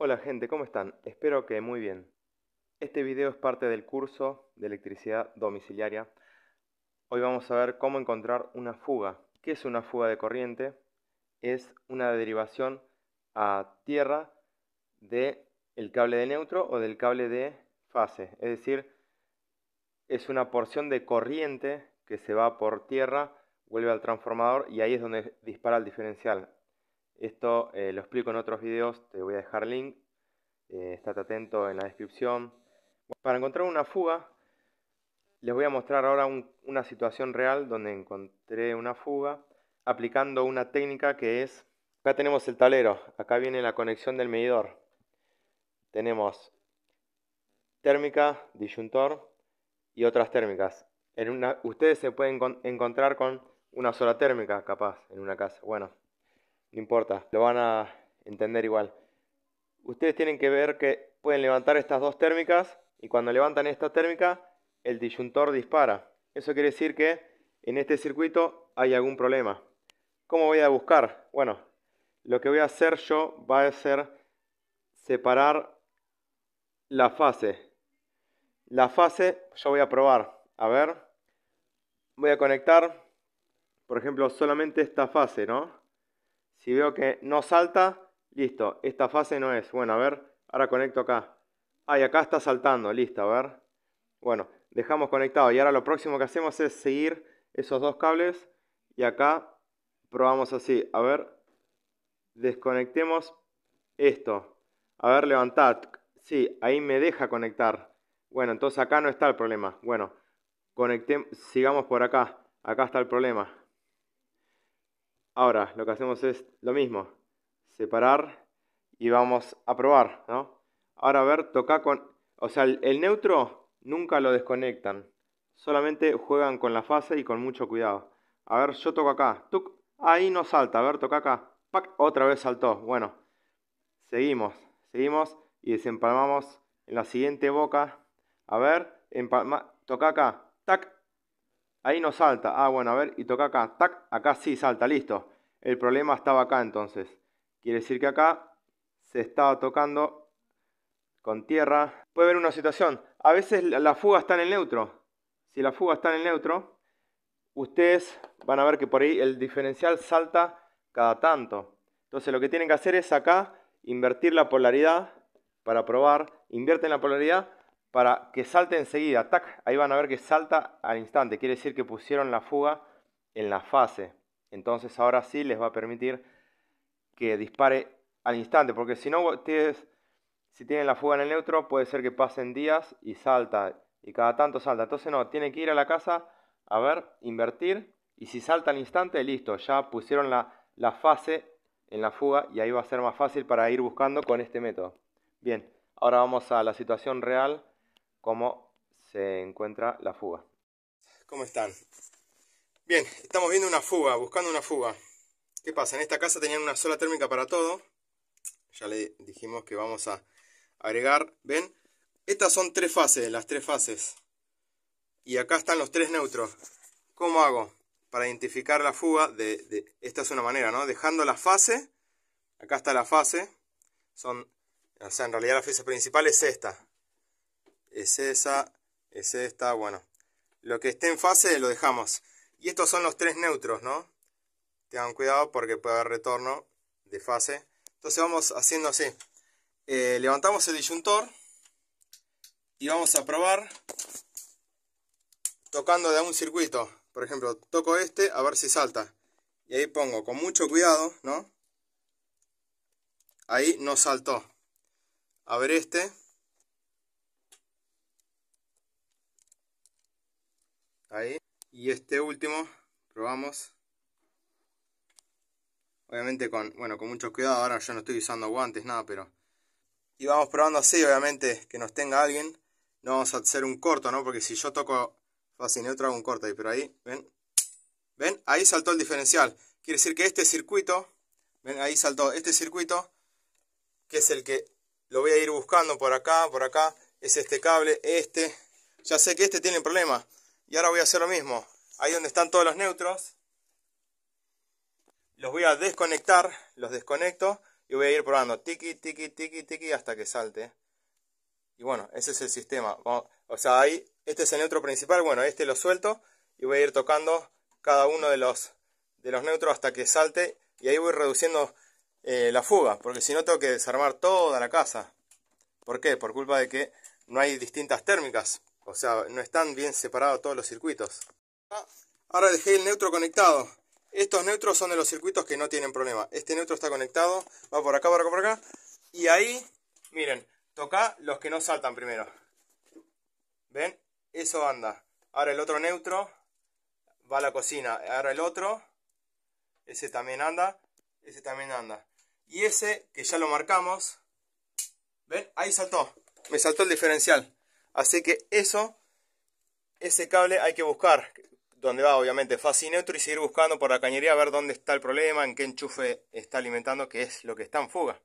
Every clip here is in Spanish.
Hola gente, ¿cómo están? Espero que muy bien. Este video es parte del curso de electricidad domiciliaria. Hoy vamos a ver cómo encontrar una fuga. ¿Qué es una fuga de corriente? Es una derivación a tierra del el cable de neutro o del cable de fase. Es decir, es una porción de corriente que se va por tierra, vuelve al transformador y ahí es donde dispara el diferencial. Esto eh, lo explico en otros videos, te voy a dejar link, eh, estate atento en la descripción. Para encontrar una fuga, les voy a mostrar ahora una situación real donde encontré una fuga aplicando una técnica que es, acá tenemos el tablero, acá viene la conexión del medidor. Tenemos térmica, disyuntor y otras térmicas. En una, ustedes se pueden encontrar con una sola térmica, capaz, en una casa. Bueno, no importa, lo van a entender igual. Ustedes tienen que ver que pueden levantar estas dos térmicas y cuando levantan esta térmica, el disyuntor dispara. Eso quiere decir que en este circuito hay algún problema. ¿Cómo voy a buscar? Bueno, lo que voy a hacer yo va a ser separar la fase. La fase yo voy a probar. A ver, voy a conectar, por ejemplo, solamente esta fase, ¿no? Si veo que no salta, listo. Esta fase no es. Bueno, a ver, ahora conecto acá. Ah, y acá está saltando, listo, a ver. Bueno, dejamos conectado. Y ahora lo próximo que hacemos es seguir esos dos cables. Y acá probamos así. A ver, desconectemos esto. A ver, levantad. Sí, ahí me deja conectar. Bueno, entonces acá no está el problema. Bueno, conectemos, sigamos por acá. Acá está el problema. Ahora lo que hacemos es lo mismo, separar y vamos a probar, ¿no? Ahora a ver, toca con... O sea, el, neutro nunca lo desconectan, solamente juegan con la fase y con mucho cuidado. A ver, yo toco acá, ahí no salta, a ver, toca acá, pac, otra vez saltó. Bueno, seguimos, seguimos y desempalmamos en la siguiente boca. A ver, empalma, toca acá, tac, Ahí no salta. Ah, bueno, a ver, y toca acá. Tac, acá sí salta, listo. El problema estaba acá entonces. Quiere decir que acá se estaba tocando con tierra. Puede haber una situación. A veces la fuga está en el neutro. Si la fuga está en el neutro, ustedes van a ver que por ahí el diferencial salta cada tanto. Entonces lo que tienen que hacer es acá invertir la polaridad para probar. Invierten la polaridad para que salte enseguida. ¡Tac! Ahí van a ver que salta al instante. Quiere decir que pusieron la fuga en la fase. Entonces ahora sí les va a permitir que dispare al instante. Porque si no, tienes, si tienen la fuga en el neutro, puede ser que pasen días y salta. Y cada tanto salta. Entonces no, tiene que ir a la casa a ver, invertir. Y si salta al instante, listo. Ya pusieron la, la fase en la fuga y ahí va a ser más fácil para ir buscando con este método. Bien, ahora vamos a la situación real cómo se encuentra la fuga. ¿Cómo están? Bien, estamos viendo una fuga, buscando una fuga. ¿Qué pasa? En esta casa tenían una sola térmica para todo. Ya le dijimos que vamos a agregar, ¿ven? Estas son tres fases, las tres fases. Y acá están los tres neutros. ¿Cómo hago? Para identificar la fuga, de, esta es una manera, ¿no? Dejando la fase, acá está la fase, son, o sea, en realidad la fase principal es esta, es esa, es esta, bueno. Lo que esté en fase lo dejamos. Y estos son los tres neutros, ¿no? Tengan cuidado porque puede haber retorno de fase. Entonces vamos haciendo así. Eh, levantamos el disyuntor y vamos a probar tocando de un circuito. Por ejemplo, toco este a ver si salta. Y ahí pongo con mucho cuidado, ¿no? Ahí no saltó. A ver este. ahí y este último probamos obviamente con bueno con mucho cuidado ahora yo no estoy usando guantes nada pero y vamos probando así obviamente que nos tenga alguien no vamos a hacer un corto no porque si yo toco fácil neutro hago un corto ahí pero ahí ven ven ahí saltó el diferencial quiere decir que este circuito ven ahí saltó este circuito que es el que lo voy a ir buscando por acá por acá es este cable este ya sé que este tiene problemas y ahora voy a hacer lo mismo. Ahí donde están todos los neutros. Los voy a desconectar. Los desconecto. Y voy a ir probando. Tiki, tiki, tiki, tiki. Hasta que salte. Y bueno, ese es el sistema. O sea, ahí. Este es el neutro principal. Bueno, este lo suelto. Y voy a ir tocando cada uno de los, de los neutros hasta que salte. Y ahí voy reduciendo eh, la fuga. Porque si no tengo que desarmar toda la casa. ¿Por qué? Por culpa de que no hay distintas térmicas. O sea, no están bien separados todos los circuitos. Ahora dejé el neutro conectado. Estos neutros son de los circuitos que no tienen problema. Este neutro está conectado, va por acá, por acá, por acá. Y ahí, miren, toca los que no saltan primero. ¿Ven? Eso anda. Ahora el otro neutro va a la cocina. Ahora el otro, ese también anda, ese también anda. Y ese, que ya lo marcamos, ¿ven? Ahí saltó. Me saltó el diferencial. Así que eso, ese cable hay que buscar donde va obviamente fácil y neutro y seguir buscando por la cañería a ver dónde está el problema, en qué enchufe está alimentando, que es lo que está en fuga.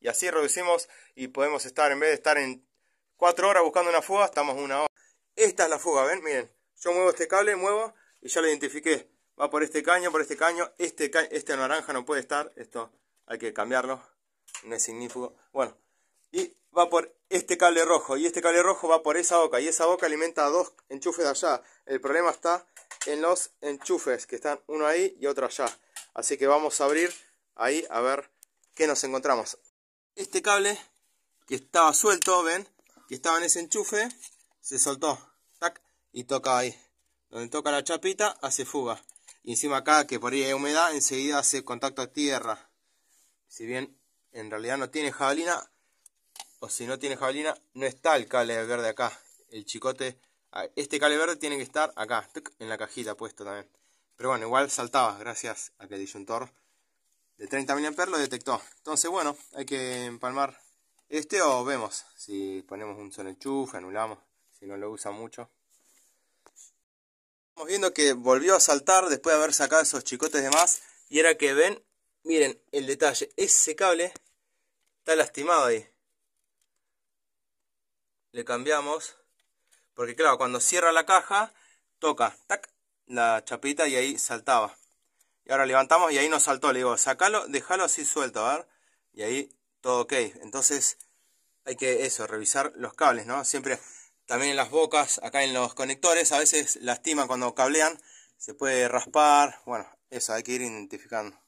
Y así reducimos y podemos estar, en vez de estar en 4 horas buscando una fuga, estamos una hora. Esta es la fuga, ¿ven? Miren, yo muevo este cable, muevo y ya lo identifiqué. Va por este caño, por este caño, este, este naranja no puede estar, esto hay que cambiarlo, no es significativo. Bueno, y va por este cable rojo y este cable rojo va por esa boca y esa boca alimenta a dos enchufes de allá. El problema está en los enchufes que están uno ahí y otro allá. Así que vamos a abrir ahí a ver qué nos encontramos. Este cable que estaba suelto, ven, que estaba en ese enchufe, se soltó, y toca ahí. Donde toca la chapita hace fuga. Y encima acá que por ahí hay humedad, enseguida hace contacto a tierra. Si bien en realidad no tiene jabalina, o si no tiene jabalina, no está el cable verde acá. El chicote, ah, este cable verde tiene que estar acá, en la cajita puesto también. Pero bueno, igual saltaba, gracias a que el disyuntor de 30 mA lo detectó. Entonces, bueno, hay que empalmar este o vemos si ponemos un solo enchufe, anulamos, si no lo usa mucho. Estamos viendo que volvió a saltar después de haber sacado esos chicotes de más. Y era que ven, miren el detalle, ese cable está lastimado ahí le cambiamos, porque claro, cuando cierra la caja, toca, tac, la chapita y ahí saltaba. Y ahora levantamos y ahí no saltó, le digo, sacalo, déjalo así suelto, a ver, y ahí todo ok. Entonces hay que eso, revisar los cables, ¿no? Siempre también en las bocas, acá en los conectores, a veces lastiman cuando cablean, se puede raspar, bueno, eso hay que ir identificando.